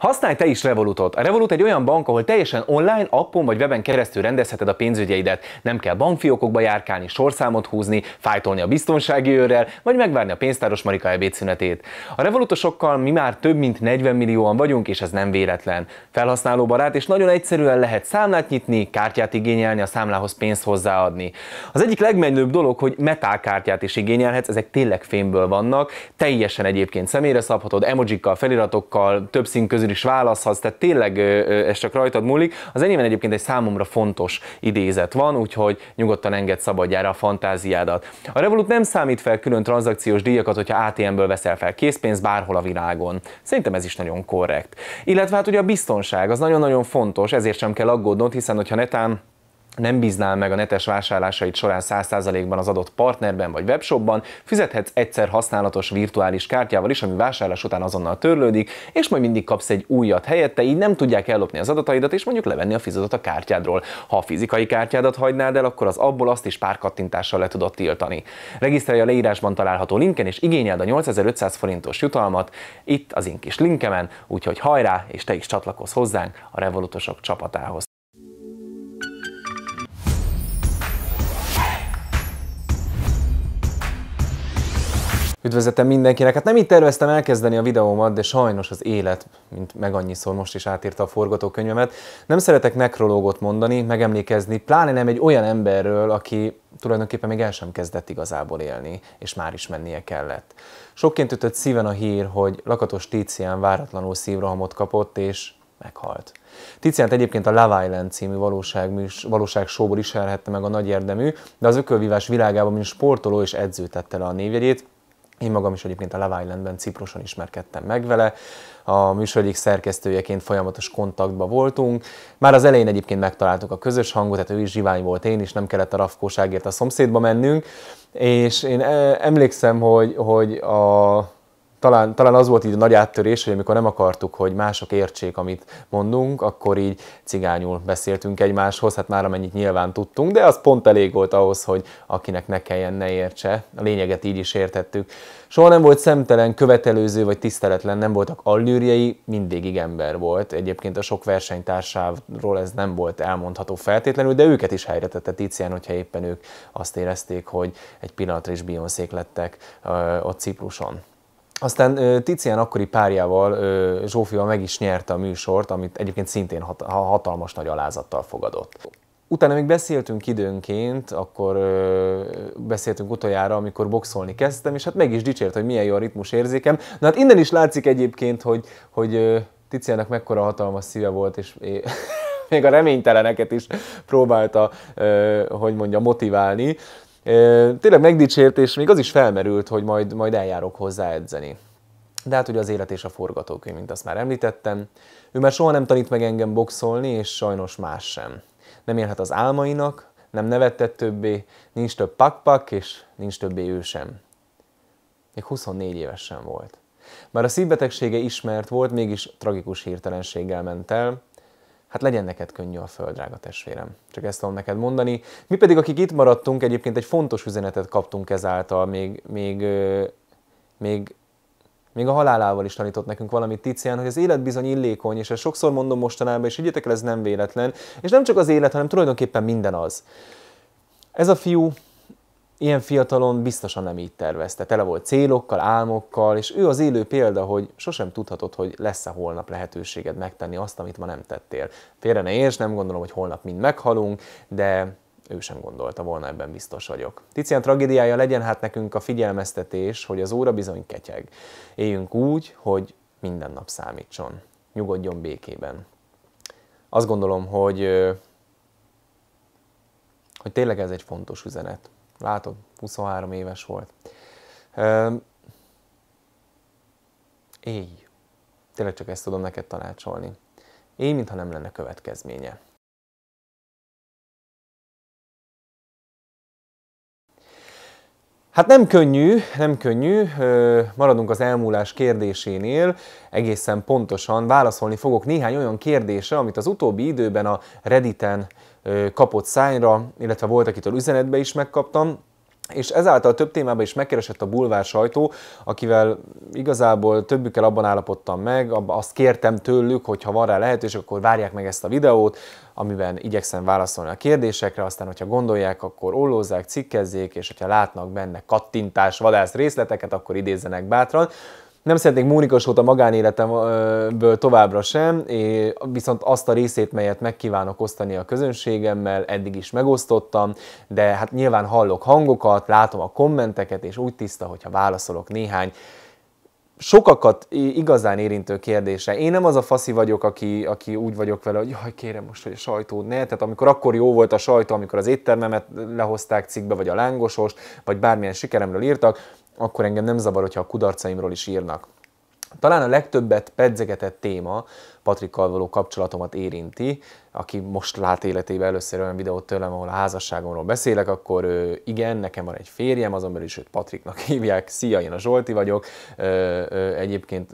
Használj te is Revolutot. A Revolut egy olyan bank, ahol teljesen online, appon vagy weben keresztül rendezheted a pénzügyeidet. Nem kell bankfiókokba járkálni, sorszámot húzni, fájtolni a biztonsági őrrel, vagy megvárni a pénztáros Marika ebédszünetét. A Revolutosokkal mi már több mint 40 millióan vagyunk, és ez nem véletlen. Felhasználóbarát és nagyon egyszerűen lehet számlát nyitni, kártyát igényelni, a számlához pénzt hozzáadni. Az egyik legmenőbb dolog, hogy metálkártyát is igényelhetsz, ezek tényleg fémből vannak, teljesen egyébként személyre szabhatod, emojikkal, feliratokkal, több szín közül mire is válaszhatsz, tehát tényleg ez csak rajtad múlik. Az enyémben egyébként egy számomra fontos idézet van, úgyhogy nyugodtan enged szabadjára a fantáziádat. A Revolut nem számít fel külön tranzakciós díjakat, hogyha ATM-ből veszel fel készpénzt bárhol a világon. Szerintem ez is nagyon korrekt. Illetve hát ugye a biztonság, az nagyon-nagyon fontos, ezért sem kell aggódnod, hiszen hogyha netán nem bíznál meg a netes vásárlásait során 100%-ban az adott partnerben vagy webshopban, fizethetsz egyszer használatos virtuális kártyával is, ami vásárlás után azonnal törlődik, és majd mindig kapsz egy újat helyette, így nem tudják ellopni az adataidat, és mondjuk levenni a fizetet a kártyádról. Ha a fizikai kártyádat hagynád el, akkor az abból azt is pár kattintással le tudod tiltani. Regisztrálj a leírásban található linken, és igényeld a 8500 forintos jutalmat itt az én kis linkemen, úgyhogy hajrá, és te is csatlakozz hozzánk a Revolutosok csapatához. Üdvözletem mindenkinek! Hát nem így terveztem elkezdeni a videómat, de sajnos az élet, mint meg annyiszor most is átírta a forgatókönyvemet. Nem szeretek nekrológot mondani, megemlékezni, pláne nem egy olyan emberről, aki tulajdonképpen még el sem kezdett igazából élni, és már is mennie kellett. Sokként ütött szíven a hír, hogy Lakatos Tícián váratlanul szívrohamot kapott, és meghalt. Tiziánt egyébként a Love Island című valóság, valóság showból ismerhette meg a nagy érdemű, de az ökölvívás világában, mint sportoló és edző tette le a névjegyét, én magam is egyébként a Love Islandben, Cipruson ismerkedtem meg vele, a műsor egyik szerkesztőjeként folyamatos kontaktban voltunk. Már az elején egyébként megtaláltuk a közös hangot, tehát ő is zsivány volt, én is, nem kellett a rafkóságért a szomszédba mennünk, és én e, emlékszem, hogy, hogy a talán, talán az volt így a nagy áttörés, hogy amikor nem akartuk, hogy mások értsék, amit mondunk, akkor így cigányul beszéltünk egymáshoz, hát már amennyit nyilván tudtunk, de az pont elég volt ahhoz, hogy akinek ne kelljen, ne értse. A lényeget így is értettük. Soha nem volt szemtelen, követelőző vagy tiszteletlen, nem voltak allűrjei, mindig ember volt. Egyébként a sok versenytársáról ez nem volt elmondható feltétlenül, de őket is helyre tette Tizian, hogyha éppen ők azt érezték, hogy egy pillanatra is lettek ö, ott Cipruson. Aztán Tizian akkori párjával, Zsófival meg is nyerte a műsort, amit egyébként szintén hatalmas nagy alázattal fogadott. Utána még beszéltünk időnként, akkor beszéltünk utoljára, amikor boxolni kezdtem, és hát meg is dicsért, hogy milyen jó a ritmus érzékem. Na hát innen is látszik egyébként, hogy, hogy Ticiának mekkora hatalmas szíve volt, és még a reményteleneket is próbálta, hogy mondja, motiválni. Tényleg megdicsért, és még az is felmerült, hogy majd, majd eljárok hozzá edzeni. De hát ugye az élet és a forgatókönyv, mint azt már említettem. Ő már soha nem tanít meg engem boxolni, és sajnos más sem. Nem élhet az álmainak, nem nevetett többé, nincs több pakpak, és nincs többé ő sem. Még 24 évesen volt. Már a szívbetegsége ismert volt, mégis tragikus hirtelenséggel ment el, hát legyen neked könnyű a föld, drága testvérem. Csak ezt tudom neked mondani. Mi pedig, akik itt maradtunk, egyébként egy fontos üzenetet kaptunk ezáltal, még, még, még, még a halálával is tanított nekünk valamit Tizián, hogy az élet bizony illékony, és ezt sokszor mondom mostanában, és higgyétek el, ez nem véletlen. És nem csak az élet, hanem tulajdonképpen minden az. Ez a fiú Ilyen fiatalon biztosan nem így tervezte, tele volt célokkal, álmokkal, és ő az élő példa, hogy sosem tudhatod, hogy lesz-e holnap lehetőséged megtenni azt, amit ma nem tettél. Félre ne érts, nem gondolom, hogy holnap mind meghalunk, de ő sem gondolta volna, ebben biztos vagyok. Tizian tragédiája legyen hát nekünk a figyelmeztetés, hogy az óra bizony ketyeg. Éljünk úgy, hogy minden nap számítson. Nyugodjon békében. Azt gondolom, hogy, hogy tényleg ez egy fontos üzenet. Látod, 23 éves volt. éj. Tényleg csak ezt tudom neked tanácsolni. Éj, mintha nem lenne következménye. Hát nem könnyű, nem könnyű, maradunk az elmúlás kérdésénél, egészen pontosan válaszolni fogok néhány olyan kérdése, amit az utóbbi időben a Redditen kapott szányra, illetve volt, akitől üzenetbe is megkaptam, és ezáltal több témában is megkeresett a bulvár sajtó, akivel igazából többükkel abban állapodtam meg, azt kértem tőlük, hogy ha van rá lehetőség, akkor várják meg ezt a videót, amiben igyekszem válaszolni a kérdésekre, aztán, hogyha gondolják, akkor ollózzák, cikkezzék, és hogyha látnak benne kattintás, vadász részleteket, akkor idézzenek bátran. Nem szeretnék Mónika sót a magánéletemből továbbra sem, és viszont azt a részét, melyet megkívánok osztani a közönségemmel, eddig is megosztottam, de hát nyilván hallok hangokat, látom a kommenteket, és úgy tiszta, hogyha válaszolok néhány sokakat igazán érintő kérdése. Én nem az a faszi vagyok, aki, aki úgy vagyok vele, hogy jaj, kérem most, hogy a sajtó ne. Tehát amikor akkor jó volt a sajtó, amikor az éttermemet lehozták cikkbe, vagy a lángosost, vagy bármilyen sikeremről írtak, akkor engem nem zavar, hogyha a kudarcaimról is írnak. Talán a legtöbbet pedzegetett téma Patrikkal való kapcsolatomat érinti, aki most lát életében először olyan videót tőlem, ahol a házasságomról beszélek, akkor igen, nekem van egy férjem, azon belül is őt Patriknak hívják, szia, én a Zsolti vagyok, egyébként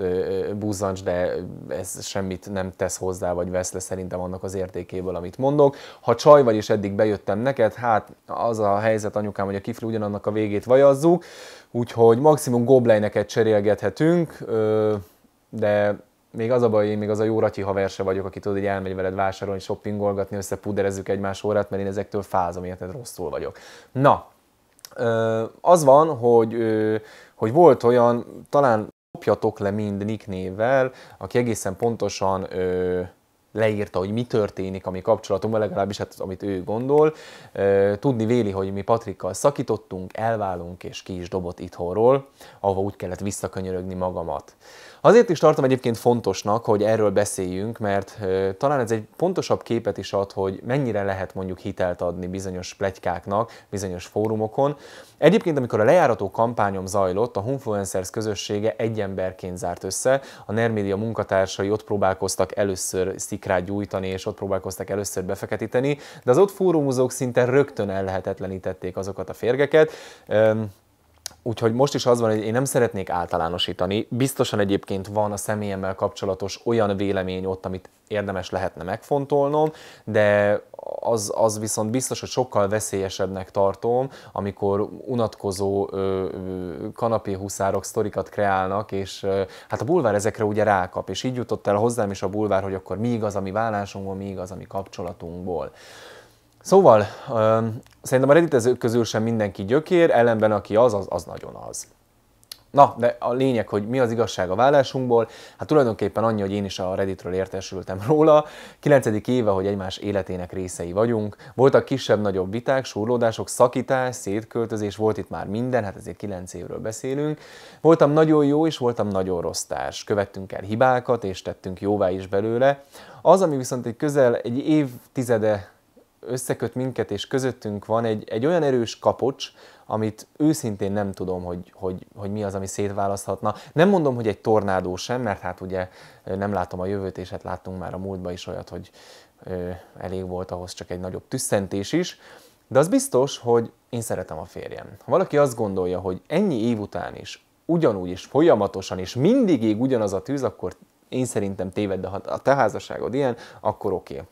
buzzancs, de ez semmit nem tesz hozzá, vagy vesz le szerintem annak az értékéből, amit mondok. Ha csaj vagy, és eddig bejöttem neked, hát az a helyzet anyukám, hogy a kifli ugyanannak a végét vajazzuk, Úgyhogy maximum goblejneket cserélgethetünk, de még az a baj, én még az a jó ratyi haverse vagyok, aki tudod, hogy elmegy veled vásárolni, shoppingolgatni, összepuderezzük egymás órát, mert én ezektől fázom, érted, rosszul vagyok. Na, az van, hogy, hogy volt olyan, talán kopjatok le mind nick névvel, aki egészen pontosan leírta, hogy mi történik a mi kapcsolatunkban, legalábbis hát, amit ő gondol. Tudni véli, hogy mi Patrikkal szakítottunk, elválunk, és ki is dobott itthonról, ahova úgy kellett visszakönyörögni magamat. Azért is tartom egyébként fontosnak, hogy erről beszéljünk, mert talán ez egy pontosabb képet is ad, hogy mennyire lehet mondjuk hitelt adni bizonyos pletykáknak, bizonyos fórumokon, Egyébként, amikor a lejárató kampányom zajlott, a Honfluencers közössége egy emberként zárt össze, a Nermédia munkatársai ott próbálkoztak először szikrát gyújtani, és ott próbálkoztak először befeketíteni, de az ott fórumozók szinte rögtön ellehetetlenítették azokat a férgeket. Úgyhogy most is az van, hogy én nem szeretnék általánosítani. Biztosan egyébként van a személyemmel kapcsolatos olyan vélemény ott, amit érdemes lehetne megfontolnom, de az, az viszont biztos, hogy sokkal veszélyesebbnek tartom, amikor unatkozó ö, kanapéhuszárok sztorikat kreálnak, és ö, hát a bulvár ezekre ugye rákap, és így jutott el hozzám is a bulvár, hogy akkor mi igaz ami vállásunkból, mi igaz ami mi kapcsolatunkból. Szóval, szerintem a redditezők közül sem mindenki gyökér, ellenben aki az, az, az nagyon az. Na, de a lényeg, hogy mi az igazság a vállásunkból, hát tulajdonképpen annyi, hogy én is a Redditről értesültem róla. 9. éve, hogy egymás életének részei vagyunk. Voltak kisebb-nagyobb viták, súrlódások, szakítás, szétköltözés, volt itt már minden, hát ezért 9 évről beszélünk. Voltam nagyon jó és voltam nagyon rossz társ. Követtünk el hibákat és tettünk jóvá is belőle. Az, ami viszont egy közel egy évtizede összeköt minket, és közöttünk van egy, egy olyan erős kapocs, amit őszintén nem tudom, hogy, hogy, hogy mi az, ami szétválaszthatna. Nem mondom, hogy egy tornádó sem, mert hát ugye nem látom a jövőt, és hát láttunk már a múltban is olyat, hogy ö, elég volt ahhoz csak egy nagyobb tüsszentés is, de az biztos, hogy én szeretem a férjem. Ha valaki azt gondolja, hogy ennyi év után is, ugyanúgy is, folyamatosan is mindig ég ugyanaz a tűz, akkor én szerintem téved, de ha a te házasságod ilyen, akkor oké. Okay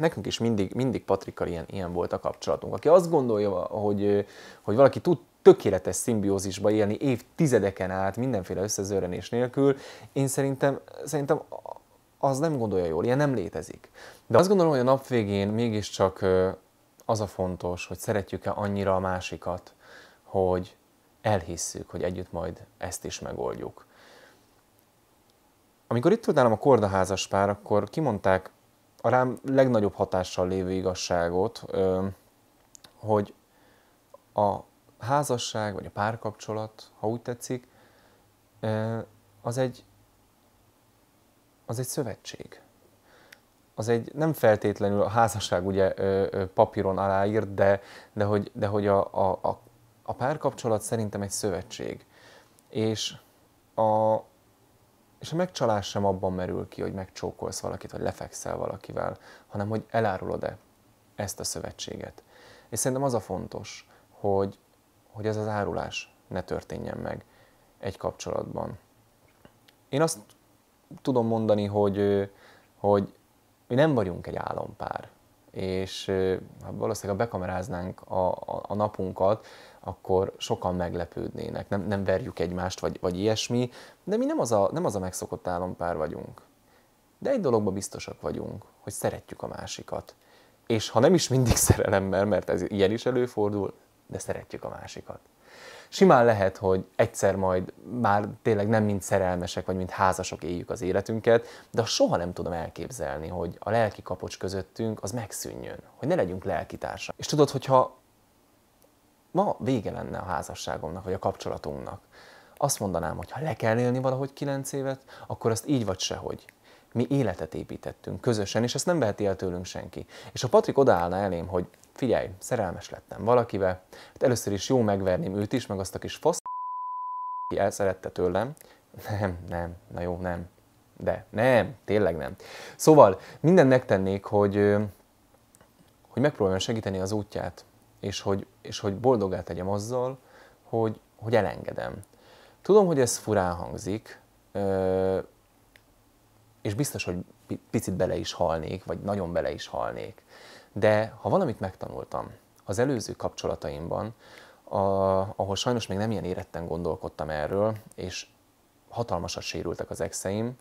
nekünk is mindig, mindig Patrikkal ilyen, ilyen volt a kapcsolatunk. Aki azt gondolja, hogy, hogy valaki tud tökéletes szimbiózisba élni évtizedeken át, mindenféle összezörrenés nélkül, én szerintem, szerintem az nem gondolja jól, ilyen nem létezik. De azt gondolom, hogy a nap végén mégiscsak az a fontos, hogy szeretjük-e annyira a másikat, hogy elhisszük, hogy együtt majd ezt is megoldjuk. Amikor itt volt nálam a kordaházas pár, akkor kimondták a rám legnagyobb hatással lévő igazságot, hogy a házasság, vagy a párkapcsolat, ha úgy tetszik, az egy, az egy szövetség. Az egy nem feltétlenül a házasság ugye papíron aláírt, de, de hogy, de hogy a, a, a, a párkapcsolat szerintem egy szövetség. És a, és a megcsalás sem abban merül ki, hogy megcsókolsz valakit, vagy lefekszel valakivel, hanem hogy elárulod-e ezt a szövetséget. És szerintem az a fontos, hogy, hogy ez az árulás ne történjen meg egy kapcsolatban. Én azt tudom mondani, hogy, hogy mi nem vagyunk egy álompár, és hát valószínűleg ha bekameráznánk a, a, a napunkat, akkor sokan meglepődnének, nem, nem verjük egymást, vagy, vagy ilyesmi, de mi nem az, a, nem az a megszokott állampár vagyunk. De egy dologban biztosak vagyunk, hogy szeretjük a másikat. És ha nem is mindig szerelemmel, mert ez ilyen is előfordul, de szeretjük a másikat. Simán lehet, hogy egyszer majd már tényleg nem mint szerelmesek, vagy mint házasok éljük az életünket, de soha nem tudom elképzelni, hogy a lelki kapocs közöttünk az megszűnjön, hogy ne legyünk lelkitársak. És tudod, hogyha ma vége lenne a házasságomnak, vagy a kapcsolatunknak, azt mondanám, hogy ha le kell élni valahogy kilenc évet, akkor azt így vagy sehogy. Mi életet építettünk közösen, és ezt nem veheti el tőlünk senki. És ha Patrik odaállna elém, hogy figyelj, szerelmes lettem valakivel, hát először is jó megverném őt is, meg azt a kis fasz, aki elszerette tőlem. Nem, nem, na jó, nem. De nem, tényleg nem. Szóval mindent megtennék, hogy, hogy megpróbáljam segíteni az útját, és hogy, és hogy boldogá tegyem azzal, hogy, hogy elengedem. Tudom, hogy ez furán hangzik, és biztos, hogy picit bele is halnék, vagy nagyon bele is halnék. De ha valamit megtanultam az előző kapcsolataimban, a, ahol sajnos még nem ilyen éretten gondolkodtam erről, és hatalmasat sérültek az exeim,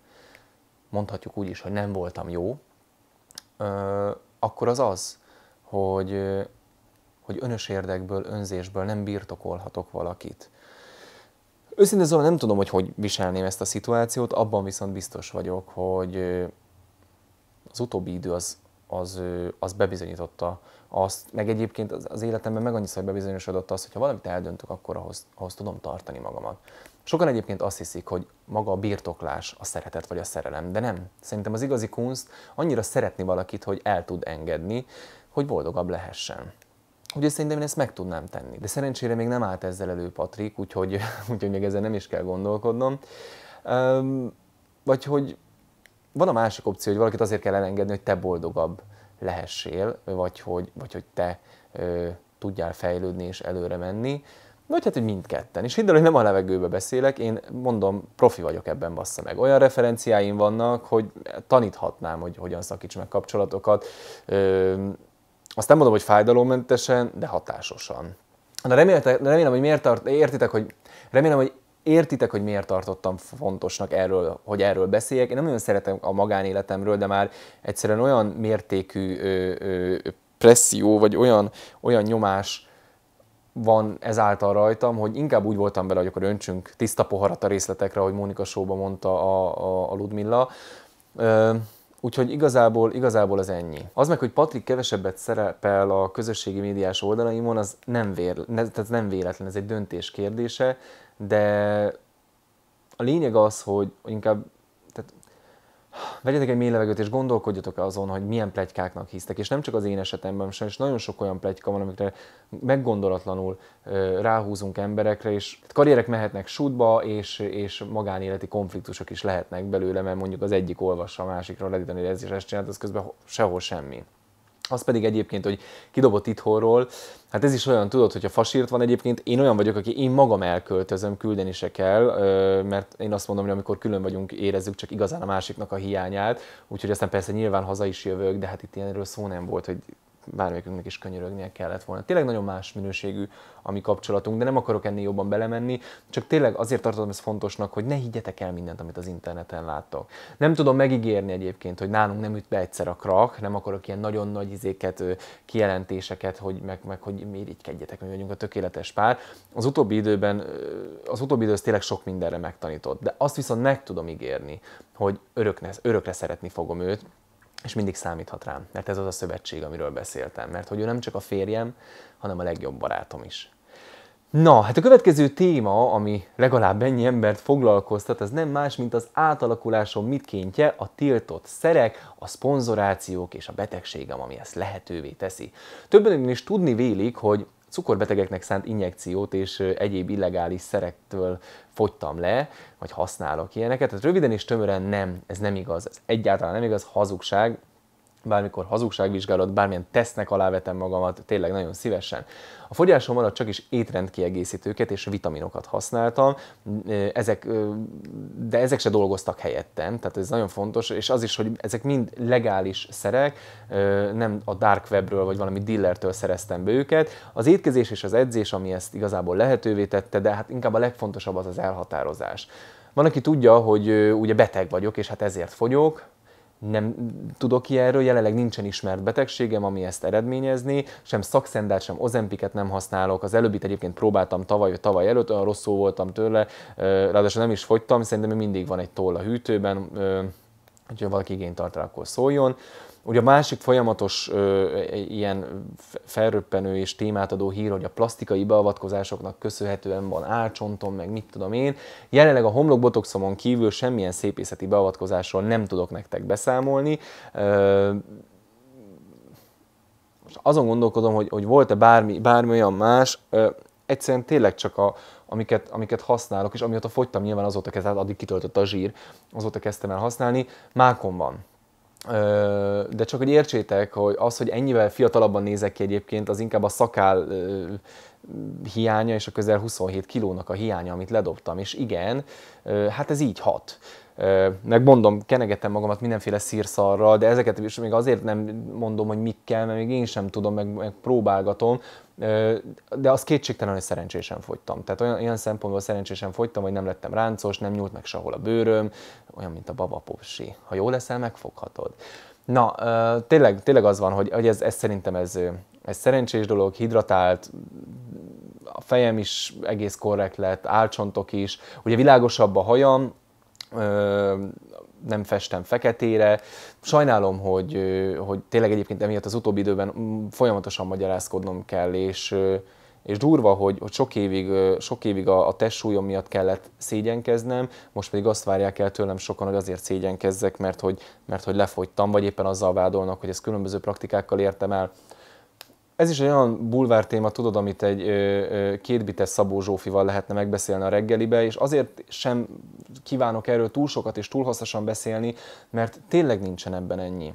mondhatjuk úgy is, hogy nem voltam jó, akkor az az, hogy hogy önös érdekből, önzésből nem birtokolhatok valakit. Őszintén szóval nem tudom, hogy hogy viselném ezt a szituációt, abban viszont biztos vagyok, hogy az utóbbi idő az, az, az bebizonyította azt, meg egyébként az, az életemben meg annyiszor bebizonyosodott azt, hogy ha valamit eldöntök, akkor ahhoz, ahhoz tudom tartani magamat. Sokan egyébként azt hiszik, hogy maga a birtoklás a szeretet vagy a szerelem, de nem. Szerintem az igazi kunst annyira szeretni valakit, hogy el tud engedni, hogy boldogabb lehessen. Ugye, szerintem én ezt meg tudnám tenni. De szerencsére még nem állt ezzel elő Patrik, úgyhogy, úgyhogy még ezzel nem is kell gondolkodnom. Um, vagy hogy van a másik opció, hogy valakit azért kell elengedni, hogy te boldogabb lehessél, vagy hogy, vagy hogy te ö, tudjál fejlődni és előre menni. Vagy hát, hogy mindketten. És hidd el, hogy nem a levegőbe beszélek, én mondom, profi vagyok ebben, bassza meg. Olyan referenciáim vannak, hogy taníthatnám, hogy hogyan szakíts meg kapcsolatokat. Ö, azt nem mondom, hogy fájdalommentesen, de hatásosan. Na remélem, hogy miért tart, értitek, hogy remélem, hogy értitek, hogy miért tartottam fontosnak erről, hogy erről beszéljek. Én nem nagyon szeretem a magánéletemről, de már egyszerűen olyan mértékű ö, ö, presszió, vagy olyan, olyan nyomás van ezáltal rajtam, hogy inkább úgy voltam vele, hogy akkor öntsünk tiszta poharat a részletekre, ahogy Mónika Sóba mondta a, a, a Ludmilla. Ö, Úgyhogy igazából, igazából az ennyi. Az meg, hogy Patrik kevesebbet szerepel a közösségi médiás oldalaimon, az nem, vér, ne, tehát nem véletlen, ez egy döntés kérdése, de a lényeg az, hogy inkább vegyetek egy mély levegőt, és gondolkodjatok azon, hogy milyen plegykáknak hisztek. És nem csak az én esetemben és nagyon sok olyan plegyka van, amikre meggondolatlanul ráhúzunk emberekre, és hát karrierek mehetnek sútba, és, és magánéleti konfliktusok is lehetnek belőle, mert mondjuk az egyik olvassa a másikra, a hogy ez is ezt csinált, az közben sehol semmi. Az pedig egyébként, hogy kidobott itthonról, hát ez is olyan, tudod, hogyha fasírt van egyébként, én olyan vagyok, aki én magam elköltözöm, küldeni se kell, mert én azt mondom, hogy amikor külön vagyunk, érezzük csak igazán a másiknak a hiányát, úgyhogy aztán persze nyilván haza is jövök, de hát itt ilyenről szó nem volt, hogy bármelyikünknek is könyörögnie kellett volna. Tényleg nagyon más minőségű a mi kapcsolatunk, de nem akarok ennél jobban belemenni, csak tényleg azért tartom ezt fontosnak, hogy ne higgyetek el mindent, amit az interneten láttok. Nem tudom megígérni egyébként, hogy nálunk nem üt be egyszer a krak, nem akarok ilyen nagyon nagy izéket, kijelentéseket, hogy meg, meg hogy mérigykedjetek, mi vagyunk a tökéletes pár. Az utóbbi időben, az utóbbi idő tényleg sok mindenre megtanított, de azt viszont meg tudom ígérni, hogy örökre, örökre szeretni fogom őt, és mindig számíthat rám, mert ez az a szövetség, amiről beszéltem, mert hogy ő nem csak a férjem, hanem a legjobb barátom is. Na, hát a következő téma, ami legalább ennyi embert foglalkoztat, az nem más, mint az átalakuláson mitkéntje, a tiltott szerek, a szponzorációk és a betegségem, ami ezt lehetővé teszi. Többen is tudni vélik, hogy cukorbetegeknek szánt injekciót és egyéb illegális szerektől fogytam le, vagy használok ilyeneket. Tehát röviden és tömören nem, ez nem igaz, ez egyáltalán nem igaz, hazugság, bármikor hazugságvizsgálat, bármilyen tesznek alávetem magamat, tényleg nagyon szívesen. A fogyásom alatt csak is étrendkiegészítőket és vitaminokat használtam, ezek, de ezek se dolgoztak helyettem, tehát ez nagyon fontos, és az is, hogy ezek mind legális szerek, nem a dark webről vagy valami Dillertől szereztem be őket. Az étkezés és az edzés, ami ezt igazából lehetővé tette, de hát inkább a legfontosabb az az elhatározás. Van, aki tudja, hogy ugye beteg vagyok, és hát ezért fogyok, nem tudok ilyenről, jelenleg nincsen ismert betegségem, ami ezt eredményezni, sem szakszendát, sem ozempiket nem használok. Az előbbit egyébként próbáltam tavaly, tavaly előtt, olyan rosszul voltam tőle, ráadásul nem is fogytam, szerintem mindig van egy toll a hűtőben, hogyha valaki igényt tart rá, akkor szóljon. Ugye a másik folyamatos ö, e, ilyen felröppenő és témát adó hír, hogy a plastikai beavatkozásoknak köszönhetően van álcsontom, meg mit tudom én. Jelenleg a homlokbotoxomon kívül semmilyen szépészeti beavatkozásról nem tudok nektek beszámolni. Ö, most azon gondolkodom, hogy, hogy volt-e bármi, bármi olyan más, ö, egyszerűen tényleg csak a, amiket, amiket használok, és amióta fogytam nyilván azóta kezdtem, hát addig kitöltött a zsír, azóta kezdtem el használni, mákon van de csak hogy értsétek, hogy az, hogy ennyivel fiatalabban nézek ki egyébként, az inkább a szakál hiánya és a közel 27 kilónak a hiánya, amit ledobtam. És igen, hát ez így hat mondom, kenegetem magamat mindenféle szírszarral, de ezeket is még azért nem mondom, hogy kell, mert még én sem tudom, meg, meg próbálgatom, de az kétségtelen, hogy szerencsésen fogytam. Tehát olyan, olyan szempontból szerencsésen fogytam, hogy nem lettem ráncos, nem nyúlt meg sehol a bőröm, olyan, mint a babapopsi. Ha jó leszel, megfoghatod. Na, tényleg, tényleg az van, hogy, hogy ez, ez szerintem ez, ez szerencsés dolog, hidratált, a fejem is egész korrekt lett, álcsontok is, ugye világosabb a hajam, nem festem feketére. Sajnálom, hogy, hogy tényleg egyébként emiatt az utóbbi időben mm, folyamatosan magyarázkodnom kell, és, és durva, hogy, hogy sok évig, sok évig a, a testsúlyom miatt kellett szégyenkeznem, most pedig azt várják el tőlem sokan, hogy azért szégyenkezzek, mert hogy, mert hogy lefogytam, vagy éppen azzal vádolnak, hogy ezt különböző praktikákkal értem el. Ez is egy olyan bulvár téma, tudod, amit egy kétbites Szabó Zsófival lehetne megbeszélni a reggelibe, és azért sem kívánok erről túl sokat és túl hosszasan beszélni, mert tényleg nincsen ebben ennyi.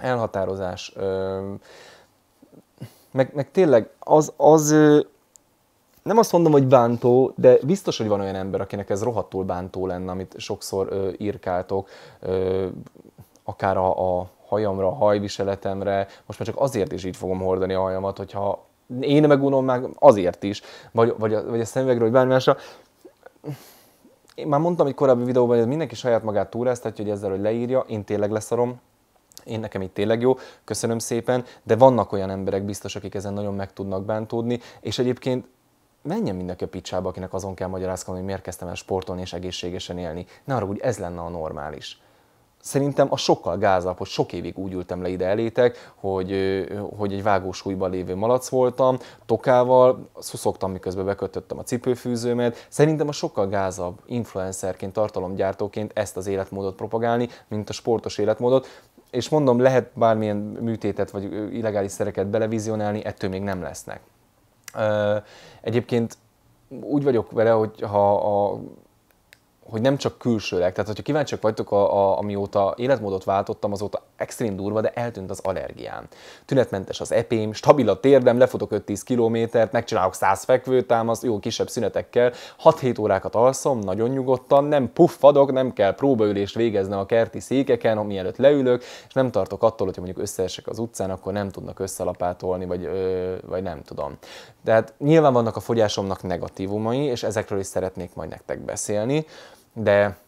Elhatározás. Meg, meg tényleg az, az nem azt mondom, hogy bántó, de biztos, hogy van olyan ember, akinek ez rohadtul bántó lenne, amit sokszor ö, írkáltok, ö, akár a, a hajamra, a hajviseletemre, most már csak azért is így fogom hordani a hajamat, hogyha én megunom meg azért is, vagy, vagy, a, vagy a szemüvegről, vagy bármi másra. Én már mondtam egy korábbi videóban, hogy mindenki saját magát túráztatja, hogy ezzel, hogy leírja, én tényleg leszarom, én nekem itt tényleg jó, köszönöm szépen, de vannak olyan emberek biztos, akik ezen nagyon meg tudnak bántódni, és egyébként menjen mindenki a picsába, akinek azon kell magyarázkodni, hogy miért kezdtem el sportolni és egészségesen élni. Ne arra, úgy ez lenne a normális szerintem a sokkal gázabb, hogy sok évig úgy ültem le ide elétek, hogy, hogy egy vágósúlyban lévő malac voltam, tokával, szuszogtam, miközben bekötöttem a cipőfűzőmet. Szerintem a sokkal gázabb influencerként, tartalomgyártóként ezt az életmódot propagálni, mint a sportos életmódot. És mondom, lehet bármilyen műtétet vagy illegális szereket belevizionálni, ettől még nem lesznek. Egyébként úgy vagyok vele, hogy ha a hogy nem csak külsőleg, tehát hogyha kíváncsiak vagytok, a, a, amióta életmódot váltottam, azóta extrém durva, de eltűnt az allergiám. Tünetmentes az epém, stabil a térdem, lefutok 5-10 kilométert, megcsinálok 100 fekvőtámaszt, jó kisebb szünetekkel, 6-7 órákat alszom, nagyon nyugodtan, nem puffadok, nem kell próbaülést végeznem a kerti székeken, mielőtt leülök, és nem tartok attól, hogy mondjuk összeesek az utcán, akkor nem tudnak összelapátolni, vagy, ö, vagy nem tudom. Tehát nyilván vannak a fogyásomnak negatívumai, és ezekről is szeretnék majd nektek beszélni de,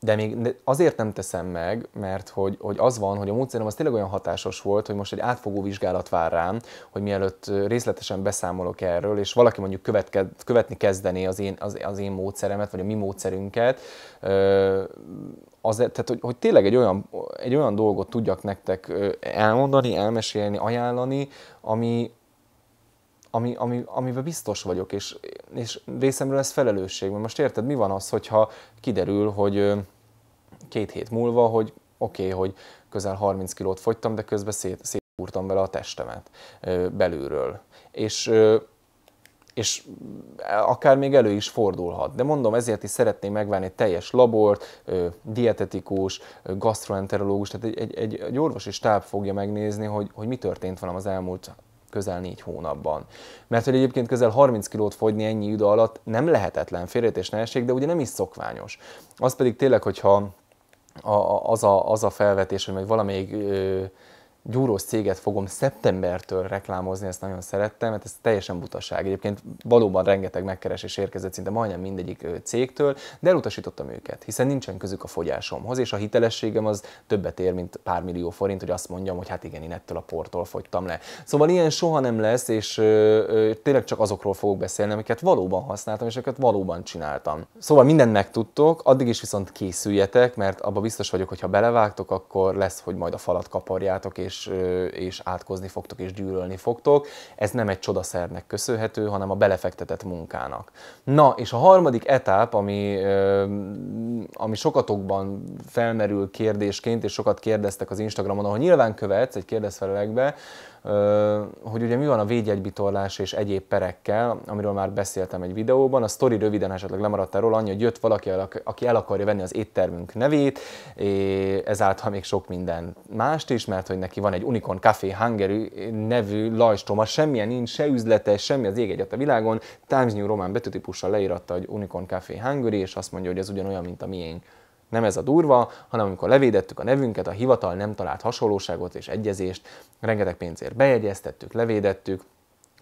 de még azért nem teszem meg, mert hogy, hogy az van, hogy a módszerem az tényleg olyan hatásos volt, hogy most egy átfogó vizsgálat vár rám, hogy mielőtt részletesen beszámolok erről, és valaki mondjuk követke, követni kezdené az én, az, az én módszeremet, vagy a mi módszerünket, az, tehát hogy, hogy tényleg egy olyan, egy olyan dolgot tudjak nektek elmondani, elmesélni, ajánlani, ami, ami, ami, amiben biztos vagyok, és, és részemről ez felelősség. Mert most érted, mi van az, hogyha kiderül, hogy két hét múlva, hogy oké, okay, hogy közel 30 kilót fogytam, de közben szét, szétúrtam vele a testemet belülről. És és akár még elő is fordulhat. De mondom, ezért is szeretném megvenni egy teljes labort, dietetikus, gastroenterológus, tehát egy, egy, egy orvosi stáb fogja megnézni, hogy, hogy mi történt velem az elmúlt közel négy hónapban. Mert hogy egyébként közel 30 kilót fogyni ennyi idő alatt nem lehetetlen félretés nehézség, de ugye nem is szokványos. Az pedig tényleg, hogyha a, az, a, az a felvetés, hogy majd valamelyik ö, gyúrós céget fogom szeptembertől reklámozni, ezt nagyon szerettem, mert hát ez teljesen butaság. Egyébként valóban rengeteg megkeresés érkezett szinte majdnem mindegyik cégtől, de elutasítottam őket, hiszen nincsen közük a fogyásomhoz, és a hitelességem az többet ér, mint pár millió forint, hogy azt mondjam, hogy hát igen, én ettől a portól fogytam le. Szóval ilyen soha nem lesz, és ö, ö, tényleg csak azokról fogok beszélni, amiket valóban használtam, és amiket valóban csináltam. Szóval mindent megtudtok, addig is viszont készüljetek, mert abba biztos vagyok, hogy ha belevágtok, akkor lesz, hogy majd a falat kaparjátok, és és, és átkozni fogtok, és gyűlölni fogtok. Ez nem egy csodaszernek köszönhető, hanem a belefektetett munkának. Na, és a harmadik etáp, ami, ami sokatokban felmerül kérdésként, és sokat kérdeztek az Instagramon, ahol nyilván követsz egy kérdezfelelekbe, hogy ugye mi van a védjegybitorlás és egyéb perekkel, amiről már beszéltem egy videóban. A sztori röviden esetleg lemaradt erről, annyi, hogy jött valaki, aki el akarja venni az éttermünk nevét, és ezáltal még sok minden mást is, mert hogy neki van egy Unicorn Café Hungary nevű lajstroma, semmilyen nincs, se üzlete, semmi az ég egyet a világon. Times New Roman betűtípussal leíratta, hogy Unicorn Café Hungary, és azt mondja, hogy ez ugyanolyan, mint a miénk. Nem ez a durva, hanem amikor levédettük a nevünket, a hivatal nem talált hasonlóságot és egyezést, rengeteg pénzért bejegyeztettük, levédettük,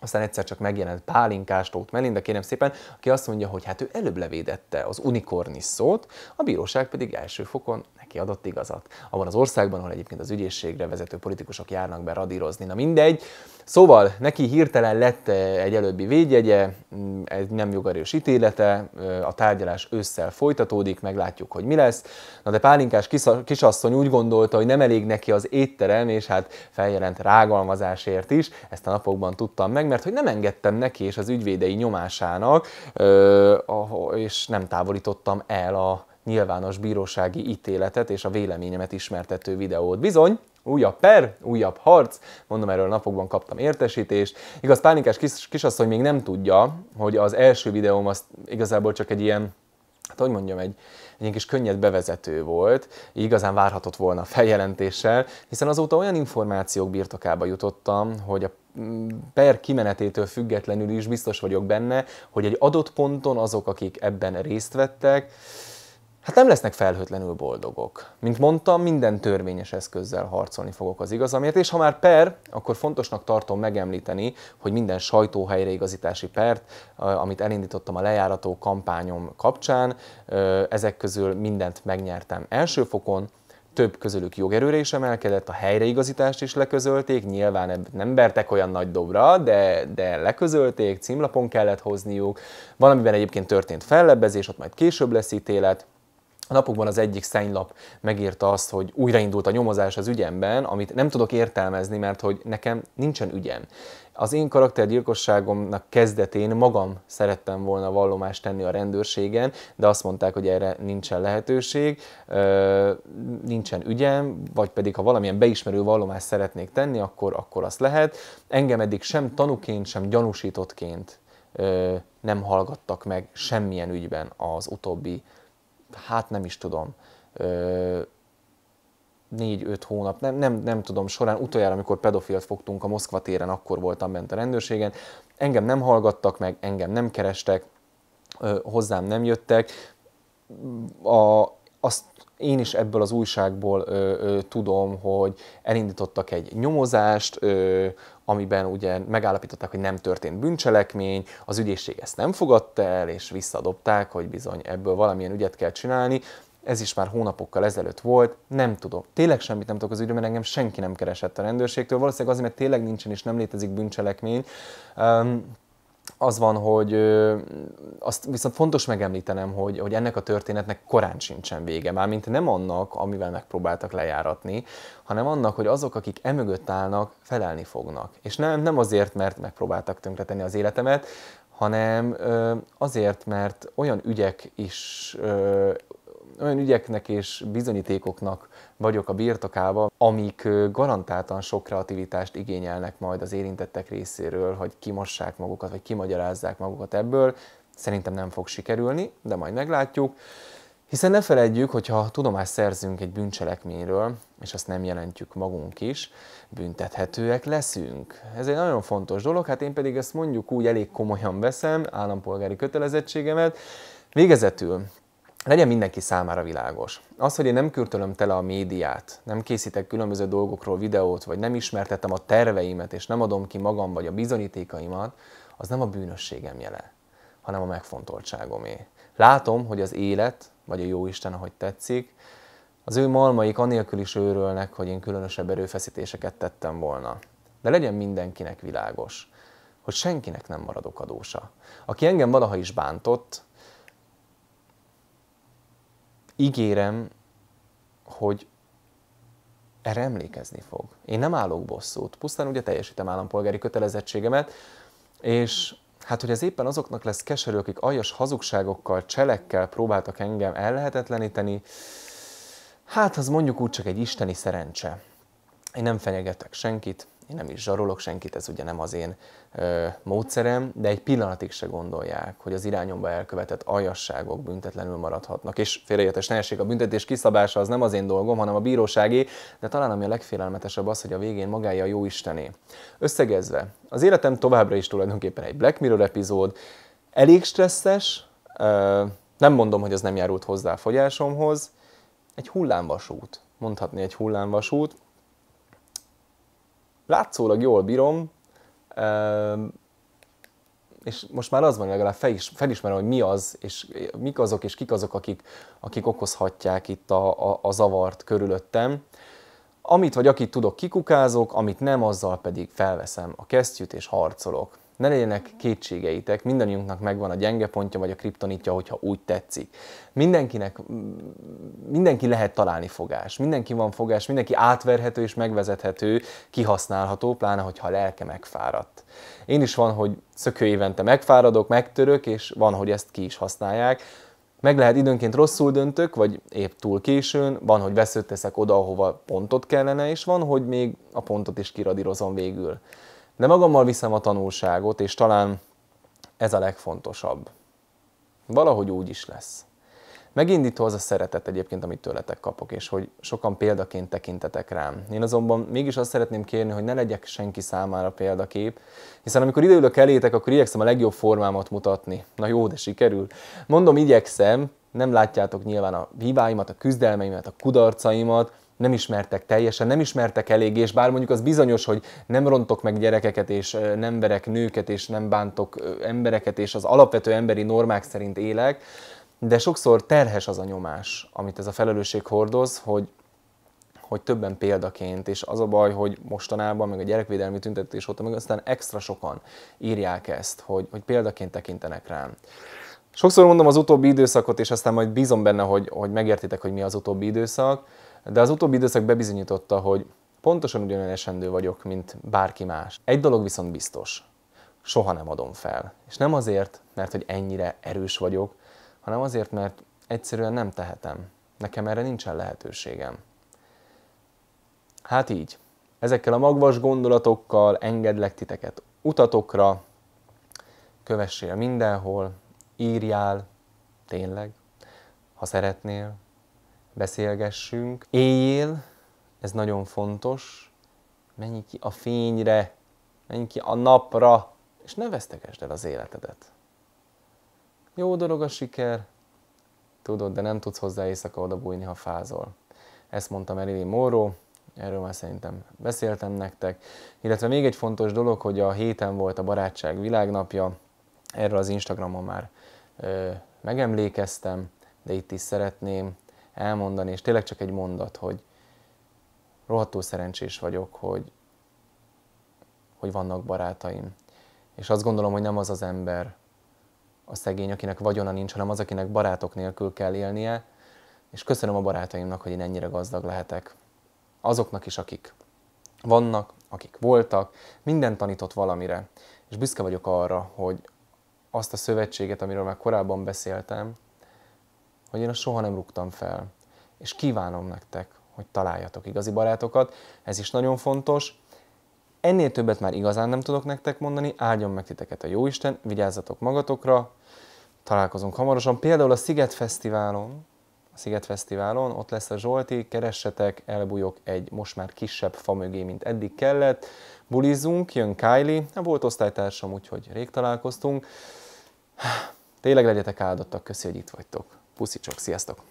aztán egyszer csak megjelent Pálinkás Tóth Melinda, kérem szépen, aki azt mondja, hogy hát ő előbb levédette az unikornis szót, a bíróság pedig első fokon neki adott igazat. Abban az országban, ahol egyébként az ügyészségre vezető politikusok járnak be radírozni. Na mindegy, Szóval neki hirtelen lett eh, egy előbbi védjegye, mm, egy nem jogerős ítélete, eh, a tárgyalás ősszel folytatódik, meglátjuk, hogy mi lesz. Na de Pálinkás kisasszony úgy gondolta, hogy nem elég neki az étterem, és hát feljelent rágalmazásért is. Ezt a napokban tudtam meg, mert hogy nem engedtem neki és az ügyvédei nyomásának, eh, és nem távolítottam el a nyilvános bírósági ítéletet és a véleményemet ismertető videót. Bizony, újabb per, újabb harc, mondom, erről napokban kaptam értesítést. Igaz, pánikás kis, kisasszony még nem tudja, hogy az első videóm az igazából csak egy ilyen, hát hogy mondjam, egy, egy kis könnyed bevezető volt, így igazán várhatott volna a feljelentéssel, hiszen azóta olyan információk birtokába jutottam, hogy a mm, per kimenetétől függetlenül is biztos vagyok benne, hogy egy adott ponton azok, akik ebben részt vettek, Hát nem lesznek felhőtlenül boldogok. Mint mondtam, minden törvényes eszközzel harcolni fogok az igazamért, és ha már per, akkor fontosnak tartom megemlíteni, hogy minden sajtóhelyreigazítási pert, amit elindítottam a lejárató kampányom kapcsán, ezek közül mindent megnyertem első fokon, több közülük jogerőre is emelkedett, a helyreigazítást is leközölték, nyilván nem vertek olyan nagy dobra, de, de leközölték, címlapon kellett hozniuk, valamiben egyébként történt fellebbezés, ott majd később lesz ítélet, a napokban az egyik szennylap megírta azt, hogy újraindult a nyomozás az ügyemben, amit nem tudok értelmezni, mert hogy nekem nincsen ügyem. Az én karaktergyilkosságomnak kezdetén magam szerettem volna vallomást tenni a rendőrségen, de azt mondták, hogy erre nincsen lehetőség, nincsen ügyem, vagy pedig ha valamilyen beismerő vallomást szeretnék tenni, akkor, akkor azt lehet. Engem eddig sem tanuként, sem gyanúsítottként nem hallgattak meg semmilyen ügyben az utóbbi hát nem is tudom, négy-öt hónap, nem, nem, nem tudom, során utoljára, amikor pedofilt fogtunk a Moszkva téren, akkor voltam bent a rendőrségen, engem nem hallgattak meg, engem nem kerestek, hozzám nem jöttek, a, azt én is ebből az újságból ö, ö, tudom, hogy elindítottak egy nyomozást, ö, amiben ugye megállapították, hogy nem történt bűncselekmény, az ügyészség ezt nem fogadta el, és visszadobták, hogy bizony ebből valamilyen ügyet kell csinálni. Ez is már hónapokkal ezelőtt volt, nem tudom. Tényleg semmit nem tudok az ügyről, mert engem senki nem keresett a rendőrségtől, valószínűleg azért, mert tényleg nincsen és nem létezik bűncselekmény. Um, az van, hogy ö, azt viszont fontos megemlítenem, hogy, hogy ennek a történetnek korán sincsen vége, mármint nem annak, amivel megpróbáltak lejáratni, hanem annak, hogy azok, akik emögött állnak, felelni fognak. És nem, nem azért, mert megpróbáltak tönkretenni az életemet, hanem ö, azért, mert olyan ügyek is ö, olyan ügyeknek és bizonyítékoknak vagyok a birtokába, amik garantáltan sok kreativitást igényelnek majd az érintettek részéről, hogy kimossák magukat, vagy kimagyarázzák magukat ebből. Szerintem nem fog sikerülni, de majd meglátjuk. Hiszen ne feledjük, hogyha tudomást szerzünk egy bűncselekményről, és azt nem jelentjük magunk is, büntethetőek leszünk. Ez egy nagyon fontos dolog, hát én pedig ezt mondjuk úgy elég komolyan veszem, állampolgári kötelezettségemet. Végezetül legyen mindenki számára világos. Az, hogy én nem kürtölöm tele a médiát, nem készítek különböző dolgokról videót, vagy nem ismertetem a terveimet, és nem adom ki magam vagy a bizonyítékaimat, az nem a bűnösségem jele, hanem a megfontoltságomé. Látom, hogy az élet, vagy a jó Isten, ahogy tetszik, az ő malmaik anélkül is őrölnek, hogy én különösebb erőfeszítéseket tettem volna. De legyen mindenkinek világos, hogy senkinek nem maradok adósa. Aki engem valaha is bántott, ígérem, hogy erre emlékezni fog. Én nem állok bosszút, pusztán ugye teljesítem állampolgári kötelezettségemet, és hát hogy ez éppen azoknak lesz keserű, akik aljas hazugságokkal, cselekkel próbáltak engem ellehetetleníteni, hát az mondjuk úgy csak egy isteni szerencse. Én nem fenyegetek senkit, én nem is zsarolok senkit, ez ugye nem az én ö, módszerem, de egy pillanatig se gondolják, hogy az irányomba elkövetett aljasságok büntetlenül maradhatnak. És félreértés ne a büntetés kiszabása az nem az én dolgom, hanem a bíróságé, de talán ami a legfélelmetesebb az, hogy a végén magája a jó istené. Összegezve, az életem továbbra is tulajdonképpen egy Black Mirror epizód, elég stresszes, ö, nem mondom, hogy ez nem járult hozzá a fogyásomhoz, egy hullámvasút, mondhatni egy hullámvasút, látszólag jól bírom, ehm, és most már az van, legalább felismerem, hogy mi az, és mik azok, és kik azok, akik, akik okozhatják itt a, a, a zavart körülöttem. Amit vagy akit tudok, kikukázok, amit nem, azzal pedig felveszem a kesztyűt és harcolok. Ne legyenek kétségeitek, mindannyiunknak megvan a gyenge pontja vagy a kriptonitja, hogyha úgy tetszik. Mindenkinek, mm, mindenki lehet találni fogás, mindenki van fogás, mindenki átverhető és megvezethető, kihasználható, pláne, hogyha a lelke megfáradt. Én is van, hogy szökő évente megfáradok, megtörök, és van, hogy ezt ki is használják. Meg lehet időnként rosszul döntök, vagy épp túl későn, van, hogy veszőt teszek oda, ahova pontot kellene, és van, hogy még a pontot is kiradírozom végül. De magammal viszem a tanulságot, és talán ez a legfontosabb. Valahogy úgy is lesz. Megindító az a szeretet egyébként, amit tőletek kapok, és hogy sokan példaként tekintetek rám. Én azonban mégis azt szeretném kérni, hogy ne legyek senki számára példakép, hiszen amikor ideülök elétek, akkor igyekszem a legjobb formámat mutatni. Na jó, de sikerül. Mondom, igyekszem, nem látjátok nyilván a hibáimat, a küzdelmeimet, a kudarcaimat, nem ismertek teljesen, nem ismertek elég, és bár mondjuk az bizonyos, hogy nem rontok meg gyerekeket, és nem verek nőket, és nem bántok embereket, és az alapvető emberi normák szerint élek, de sokszor terhes az a nyomás, amit ez a felelősség hordoz, hogy hogy többen példaként, és az a baj, hogy mostanában, meg a gyerekvédelmi tüntetés óta, meg aztán extra sokan írják ezt, hogy, hogy példaként tekintenek rám. Sokszor mondom az utóbbi időszakot, és aztán majd bízom benne, hogy, hogy megértitek, hogy mi az utóbbi időszak, de az utóbbi időszak bebizonyította, hogy pontosan ugyanolyan esendő vagyok, mint bárki más. Egy dolog viszont biztos, soha nem adom fel. És nem azért, mert hogy ennyire erős vagyok, hanem azért, mert egyszerűen nem tehetem. Nekem erre nincsen lehetőségem. Hát így. Ezekkel a magvas gondolatokkal engedlek titeket utatokra, kövessél mindenhol, írjál, tényleg, ha szeretnél, beszélgessünk. Éljél, ez nagyon fontos, menj ki a fényre, menj ki a napra, és ne vesztegesd el az életedet. Jó dolog a siker, tudod, de nem tudsz hozzá éjszaka bújni, ha fázol. Ezt mondta Marilyn Monroe, erről már szerintem beszéltem nektek. Illetve még egy fontos dolog, hogy a héten volt a barátság világnapja, erről az Instagramon már ö, megemlékeztem, de itt is szeretném elmondani, és tényleg csak egy mondat, hogy rohadtul szerencsés vagyok, hogy, hogy vannak barátaim. És azt gondolom, hogy nem az az ember a szegény, akinek vagyona nincs, hanem az, akinek barátok nélkül kell élnie, és köszönöm a barátaimnak, hogy én ennyire gazdag lehetek. Azoknak is, akik vannak, akik voltak, minden tanított valamire. És büszke vagyok arra, hogy azt a szövetséget, amiről már korábban beszéltem, hogy én azt soha nem rúgtam fel. És kívánom nektek, hogy találjatok igazi barátokat, ez is nagyon fontos. Ennél többet már igazán nem tudok nektek mondani, áldjon meg titeket a Jóisten, vigyázzatok magatokra, találkozunk hamarosan. Például a Sziget Fesztiválon, a Sziget Fesztiválon, ott lesz a Zsolti, keressetek, elbújok egy most már kisebb fa mögé, mint eddig kellett, bulizunk, jön Kylie, nem hát volt osztálytársam, úgyhogy rég találkoztunk. Tényleg legyetek áldottak, köszi, hogy itt vagytok. Puszicsok, sziasztok!